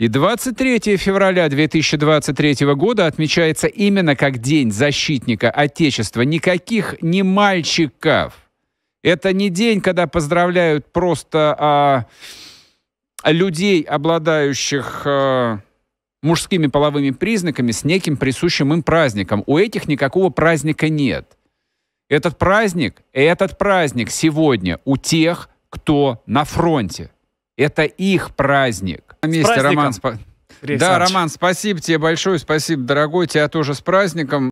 И 23 февраля 2023 года отмечается именно как День защитника Отечества. Никаких не мальчиков. Это не день, когда поздравляют просто а, людей, обладающих а, мужскими половыми признаками, с неким присущим им праздником. У этих никакого праздника нет. Этот праздник, этот праздник сегодня у тех, кто на фронте. Это их праздник. На месте, Роман, спа... да, Роман, спасибо тебе большое, спасибо, дорогой, тебя тоже с праздником.